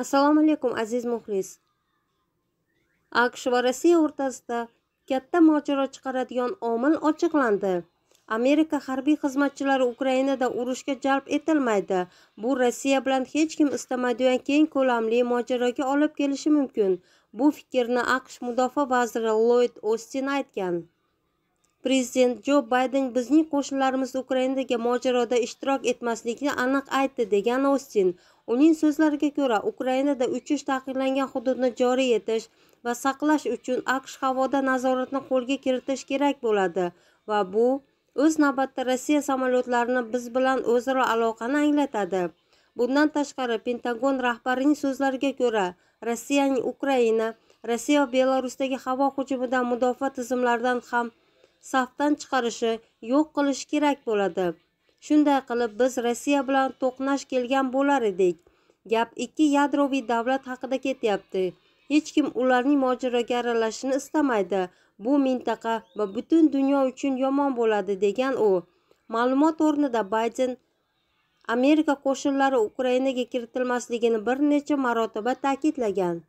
assalomu alaykum aziz muxlis aqsh va rossiya o'rtasida katta mojaro chiqaradigan omil ochiqlandi amerika harbiy xizmatchilari ukrainada urushga jalb etilmaydi bu rossiya bilan hech kim istamaydigan keng ko'lamli mojaroga olib kelishi mumkin bu fikrni aqsh mudofaa vaziri lloyd ostin aytgan prezident jo bayden bizning qo'shnilarimiz ukrainadagi mojaroda ishtirok etmaslikni aniq aytdi degan ostin uning so'zlariga ko'ra ukrainada uchish taqiqlangan hududni joriy etish va saqlash uchun aqsh havoda nazoratni qo'lga kiritish kerak bo'ladi va bu o'z navbatida rossiya samolyotlarini biz bilan o'zaro aloqani anglatadi bundan tashqari pentagon rahbarining so'zlariga ko'ra rossiyaning ukraina rossiya va belarusdagi havo hujumidan mudofaa tizimlaridan ham safdan chiqarishi yo'q qilish kerak bo'ladi shunday qilib biz rossiya bilan to'qnash kelgan bo'lar edik gap ikki yadroviy davlat haqida ketyapti hech kim ularning mojaroga aralashishini istamaydi bu mintaqa va butun dunyo uchun yomon bo'ladi degan u ma'lumot o'rnida bayden amerika qo'shinlari ukrainaga kiritilmasligini bir necha marotaba ta'kidlagan